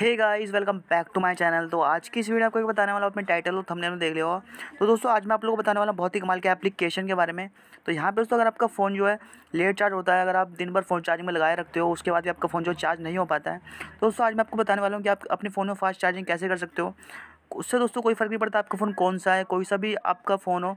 hey guys welcome back to my channel तो आज की इस वीडियो आपको बताने वाला अपने टाइटल और थंबनेल में देख लिया होगा तो दोस्तों आज मैं आप लोगों को बताने वाला बहुत ही कमाल के एप्लीकेशन के बारे में तो यहाँ पे दोस्तों अगर आपका फ़ोन जो है लेट चार्ज होता है अगर आप दिन भर फ़ोन चार्जिंग में लगाए रखते हो उसके बाद भी आपका फ़ोन जो चार्ज नहीं हो पाता है तो दोस्तों आज मैं आपको बताने वाला हूँ कि आप अपने फ़ोन में फास्ट चार्जिंग कैसे कर सकते हो उससे दोस्तों कोई फ़र्क नहीं पड़ता आपका फ़ोन कौन सा है कोई सा भी आपका फ़ोन हो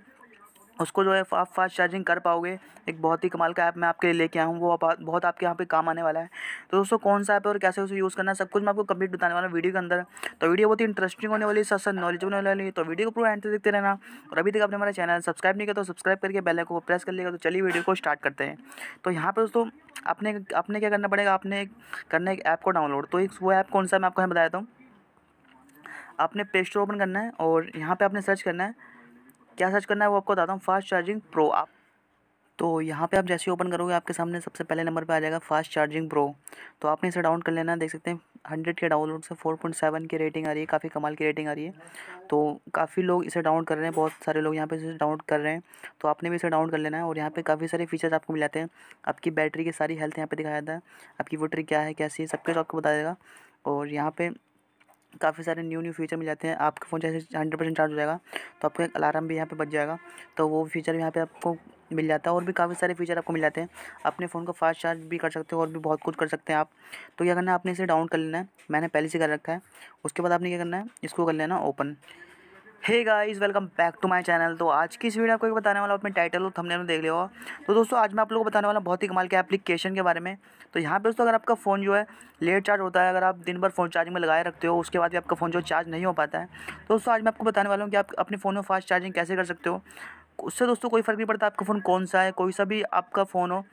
उसको जो है आप फास्ट चार्जिंग कर पाओगे एक बहुत ही कमाल का ऐप मैं आपके लिए लेके आया हूँ वो आप, बहुत आपके यहाँ पे काम आने वाला है तो दोस्तों कौन सा ऐप है और कैसे उसे यूज़ करना है सब कुछ मैं आपको कंप्लीट बताने वाला हूँ वीडियो के अंदर तो वीडियो बहुत ही इंटरेस्टिंग होने वाली साथ नॉलेज होने वाली है तो वीडियो को पूरा एंड देखते रहना और अभी तक आपने हमारा चैनल सब्सक्राइब नहीं किया तो सब्सक्राइब करके बेल को प्रेस कर लेगा तो चलिए वीडियो को स्टार्ट करते हैं तो यहाँ पर दोस्तों अपने अपने क्या करना पड़ेगा आपने करना एक ऐप को डाउनलोड तो एक वो ऐप कौन सा मैं आपको यहाँ बताया था आपने प्ले स्टोर ओपन करना है और यहाँ पर आपने सर्च करना है क्या सर्च करना है वो आपको बताता हूँ फास्ट चार्जिंग प्रो आप तो यहाँ पे आप जैसे ही ओपन करोगे आपके सामने सबसे पहले नंबर पे आ जाएगा फास्ट चार्जिंग प्रो तो आपने इसे डाउन कर लेना देख सकते हैं हंड्रेड के डाउनलोड से फोर पॉइंट सेवन की रेटिंग आ रही है काफ़ी कमाल की रेटिंग आ रही है तो काफ़ी लोग इसे डाउनलोड कर रहे हैं बहुत सारे लोग यहाँ पे इसे डाउनलोड कर रहे हैं तो आपने भी इसे डाउन कर लेना है और यहाँ पे काफ़ी सारे फीचर्स आपको मिल जाते हैं आपकी बैटरी की सारी हेल्थ यहाँ पे दिखाया जाता है आपकी वोटरी क्या है कैसी है सब कुछ आपको बताया जाएगा और यहाँ पर काफ़ी सारे न्यू न्यू फीचर मिल जाते हैं आपके फ़ोन जैसे हंड्रेड परसेंट चार्ज हो जाएगा तो आपको एक अलार्म भी यहाँ पे बच जाएगा तो वो फीचर यहाँ पे आपको मिल जाता है और भी काफ़ी सारे फीचर आपको मिल जाते हैं अपने फ़ोन को फास्ट चार्ज भी कर सकते हो और भी बहुत कुछ कर सकते हैं आप तो क्या करना है आपने इसे डाउन कर लेना है मैंने पहले से कर रखा है उसके बाद आपने क्या करना है इसको कर लेना open hey guys welcome back to my channel तो आज की इस वीडियो आपको बताने वाला अपने टाइटल और थंबनेल में देख लिया तो दोस्तों आज मैं आप लोगों को बताने वाला बहुत ही कमाल के एप्लीकेशन के बारे में तो यहाँ पे दोस्तों अगर आपका फ़ोन जो है लेट चार्ज होता है अगर आप दिन भर फ़ोन चार्जिंग में लगाए रखते हो उसके बाद भी आपका फ़ोन जो चार्ज नहीं हो पाता है तो दोस्तों आज मैं आपको बताने वाला हूँ कि आप अपने फ़ोन में फास्ट चार्जिंग कैसे कर सकते हो उससे दोस्तों कोई फ़र्क नहीं पड़ता आपका फ़ोन कौन सा है कोई सा भी आपका फ़ोन हो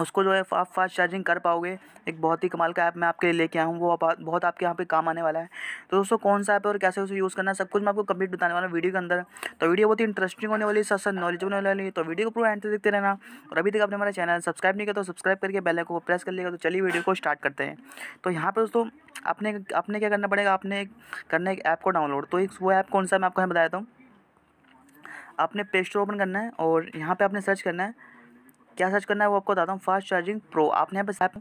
उसको जो है आप फास्ट चार्जिंग कर पाओगे एक बहुत ही कमाल का ऐप मैं आपके लिए लेके आया हूँ वो बहुत आपके यहाँ पे काम आने वाला है तो दोस्तों कौन सा ऐप है और कैसे उसे यूज़ करना है सब कुछ मैं आपको कंप्लीट बताने वाला हूँ वीडियो के अंदर तो वीडियो बहुत ही इंटरेस्टिंग होने वाली है सर नॉलेज होने वाली तो वीडियो को पूरा एंड देखते रहना और अभी तक आपने हमारा चैनल सब्सक्राइब नहीं किया तो सब्सक्राइब करके बेल को प्रेस कर लेगा तो चलिए वीडियो को स्टार्ट करते हैं तो यहाँ पर दोस्तों आपने आपने क्या करना पड़ेगा आपने करना एक ऐप को डाउनलोड तो एक वो ऐप कौन सा मैं आपको यहाँ बताया था आपने प्ले स्टोर ओपन करना है और यहाँ पर आपने सर्च करना है क्या सर्च करना है वो आपको बताता हूँ फास्ट चार्जिंग प्रो आपने यहाँ पर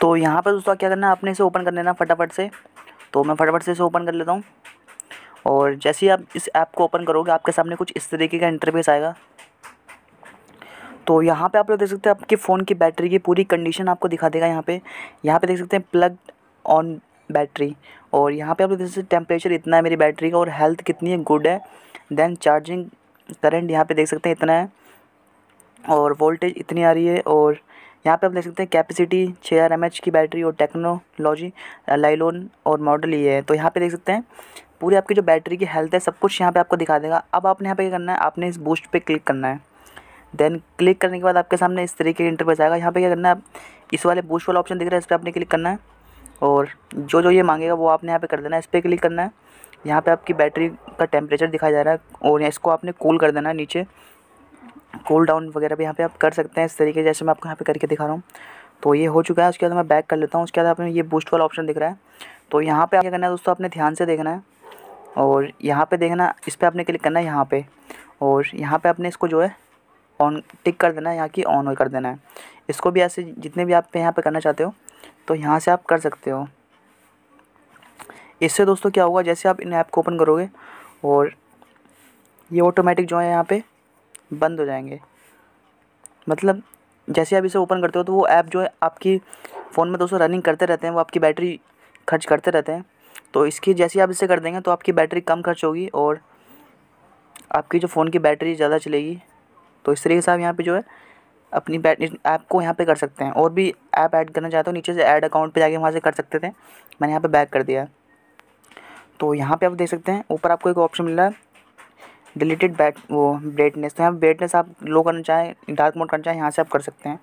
तो यहाँ पर दोस्तों क्या करना है आपने इसे ओपन कर लेना फटाफट से तो मैं फटाफट से इसे ओपन कर लेता हूँ और जैसे ही आप इस ऐप को ओपन करोगे आपके सामने कुछ इस तरीके का इंटरफेस आएगा तो यहाँ पे आप लोग देख सकते हैं आपके फ़ोन की बैटरी की पूरी कंडीशन आपको दिखा देगा यहाँ पे यहाँ पे देख सकते हैं प्लग ऑन बैटरी और यहाँ पे आप सकते हैं टेम्परेचर इतना है मेरी बैटरी का और हेल्थ कितनी है गुड है देन चार्जिंग करंट यहाँ पे देख सकते हैं इतना है और वोल्टेज इतनी आ रही है और यहाँ पे आप देख सकते हैं कैपेसिटी छः हज़ार एम की बैटरी और टेक्नोलॉजी लाइलोन और मॉडल ये है तो यहाँ पे देख सकते हैं पूरी आपकी जो बैटरी की हेल्थ है सब कुछ यहाँ पर आपको दिखा देगा अब आपने यहाँ पर क्या करना है आपने इस बूस्ट पर क्लिक करना है देन क्लिक करने के बाद आपके सामने इस तरीके का इंटरव्यू आएगा यहाँ पे क्या करना है इस वाले बूस्ट वाला ऑप्शन दिख रहा है इस पर आपने क्लिक करना है और जो जो ये मांगेगा वो आपने यहाँ पे कर देना है इस पर क्लिक करना है यहाँ पे आपकी बैटरी का टेम्परेचर दिखाया जा रहा है और इसको आपने कूल कर देना है नीचे कूल डाउन वगैरह भी यहाँ पे आप कर सकते हैं इस तरीके जैसे मैं आपको यहाँ पे करके दिखा रहा हूँ तो ये हो चुका है उसके बाद मैं बैक कर लेता हूँ उसके बाद आपने ये बूस्ट वाला ऑप्शन दिख रहा है तो यहाँ पर क्या करना है दोस्तों आपने ध्यान से देखना है और यहाँ पर देखना इस पर आपने क्लिक करना है यहाँ पर और यहाँ पर आपने इसको जो है ऑन टिक कर देना है यहाँ की ऑन कर देना है इसको भी ऐसे जितने भी आप यहाँ पर करना चाहते हो तो यहाँ से आप कर सकते हो इससे दोस्तों क्या होगा जैसे आप इन ऐप को ओपन करोगे और ये ऑटोमेटिक जो है यहाँ पे बंद हो जाएंगे मतलब जैसे आप इसे ओपन करते हो तो वो ऐप जो है आपकी फ़ोन में दोस्तों रनिंग करते रहते हैं वो आपकी बैटरी खर्च करते रहते हैं तो इसकी जैसे आप इसे कर देंगे तो आपकी बैटरी कम खर्च होगी और आपकी जो फ़ोन की बैटरी ज़्यादा चलेगी तो इस तरीके से आप यहाँ पर जो है अपनी ऐप को यहाँ पे कर सकते हैं और भी ऐप ऐड करना चाहते हो नीचे से ऐड अकाउंट पे जाके वहाँ से कर सकते थे मैंने यहाँ पे बैक कर दिया है तो यहाँ पे आप देख सकते हैं ऊपर आपको एक ऑप्शन मिल रहा है डिलीटेड बैट वो ब्राइटनेस तो यहाँ ब्राइटनेस आप लो करना चाहें डार्क मोड करना चाहें यहाँ से आप कर सकते हैं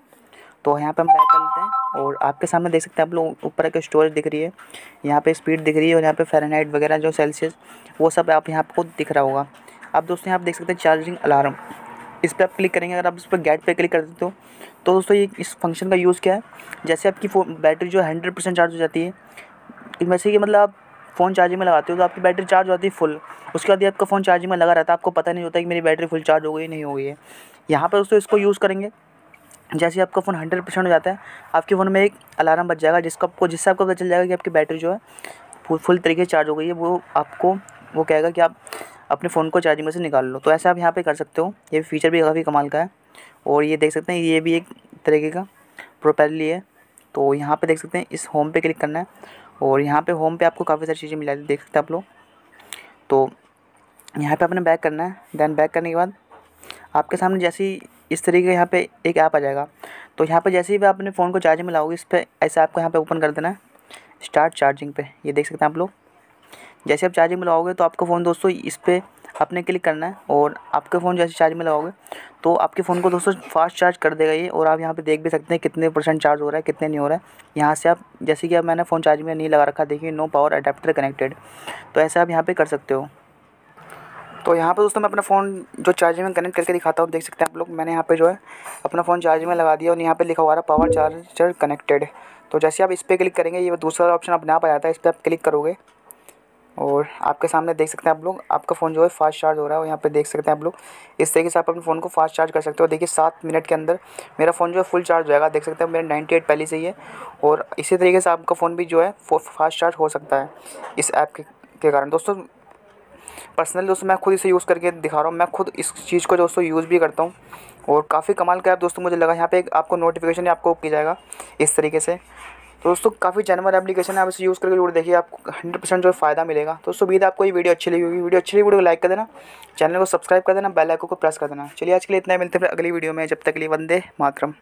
तो यहाँ पर हम बैक कर लेते हैं और आपके सामने देख सकते हैं आप लोग ऊपर एक स्टोरेज दिख रही है यहाँ पर स्पीड दिख रही है और यहाँ पर फेरनाइट वगैरह जो सेल्सियस वो सब आप यहाँ आपको दिख रहा होगा अब दोस्तों यहाँ आप देख सकते हैं चार्जिंग अलार्म इस पर आप क्लिक करेंगे अगर आप इस पर गेट पे क्लिक कर देते हो तो दोस्तों ये इस फंक्शन का यूज़ क्या है जैसे आपकी फ़ोन बैटरी जो है हंड्रेड परसेंट चार्ज हो जाती है वैसे कि मतलब आप फ़ोन चार्जिंग में लगाते हो तो आपकी बैटरी चार्ज हो जाती है फुल उसके बाद ये आपका फ़ोन चार्जिंग में लगा रहता है आपको पता नहीं होता कि मेरी बैटरी फुल चार्ज हो गई नहीं हो गई है यहाँ पर दोस्तों इसको यूज़ करेंगे जैसे आपका फ़ोन हंड्रेड परसेंट हो जाता है आपके फ़ोन में एक अलार्म बच जाएगा जिसका आपको जिससे आपको पता चल जाएगा कि आपकी बैटरी जो है फुल फुल तरीके से चार्ज हो गई है वो आपको वो कहेगा कि आप अपने फ़ोन को चार्जिंग में से निकाल लो तो ऐसा आप यहाँ पे कर सकते हो ये फीचर भी काफ़ी कमाल का है और ये देख सकते हैं ये भी एक तरीके का प्रोपेली है तो यहाँ पे देख सकते हैं इस होम पे क्लिक करना है और यहाँ पे होम पे आपको काफ़ी सारी चीज़ें मिला देख सकते हैं आप लोग तो यहाँ पर आपने बैक करना है दैन बैक करने के बाद आपके सामने जैसे ही इस तरीके का यहाँ पर एक ऐप आ जाएगा तो यहाँ पर जैसे ही आप अपने फ़ोन को चार्जिंग में लाओगे इस पर ऐसे आपको यहाँ पर ओपन कर देना है स्टार्ट चार्जिंग पे ये देख सकते हैं आप लोग जैसे आप चार्जिंग में लगाओगे तो आपका फ़ोन दोस्तों इस पर आपने क्लिक करना है और आपके फ़ोन जैसे चार्ज में लगाओगे तो आपके फ़ोन को दोस्तों फास्ट चार्ज कर देगा ये और आप यहाँ पे देख भी सकते हैं कितने परसेंट चार्ज हो रहा है कितने नहीं हो रहा है यहाँ से आप जैसे कि आप मैंने फ़ोन चार्ज में नहीं लगा रखा देखिए नो पावर अडेप्टर कनेक्टेड तो ऐसे आप यहाँ पर कर सकते हो तो यहाँ पर दोस्तों मैं अपना फ़ोन जो चार्जिंग में कनेक्ट करके दिखाता हूँ देख सकते हैं आप लोग मैंने यहाँ पे जो है अपना फ़ोन चार्ज में लगा दिया और यहाँ पर लिखा हुआ रहा पावर चार्जर कनेक्टेड तो जैसे आप इस पर क्लिक करेंगे ये दूसरा ऑप्शन अपने आप आ जाता है इस पर आप क्लिक करोगे और आपके सामने देख सकते हैं आप लोग आपका फ़ोन जो है फास्ट चार्ज हो रहा है और यहाँ पे देख सकते हैं आप लोग इस तरीके से आप अपने फ़ोन को फास्ट चार्ज कर सकते हो देखिए सात मिनट के अंदर मेरा फ़ोन जो है फुल चार्ज हो जाएगा देख सकते हैं मेरा नाइन्टी एट पहले से ही है और इसी तरीके से आपका फ़ोन भी जो है फास्ट चार्ज हो सकता है इस ऐप के, के कारण दोस्तों पर्सनली दोस्तों मैं खुद इसे यूज़ करके दिखा रहा हूँ मैं खुद इस चीज़ को दोस्तों यूज़ भी करता हूँ और काफ़ी कमाल का ऐप दोस्तों मुझे लगा यहाँ पे आपको नोटिफिकेशन आपको की जाएगा इस तरीके से तो दोस्तों काफ़ी जानवर एप्लीकेशन है आप इसे यूज़ करके जरूर देखिए आपको हंड्रेड परसेंट जो फायदा मिलेगा तो दोस्तों आपको ये वीडियो अच्छी लगी होगी वीडियो अच्छी लगी वीडियो को लाइक कर देना चैनल को सब्सक्राइब कर देना बेल आइकन को प्रेस कर देना चलिए आज के लिए इतना मिलते हैं अगली वीडियो में जब तक के लिए वंदे मातरम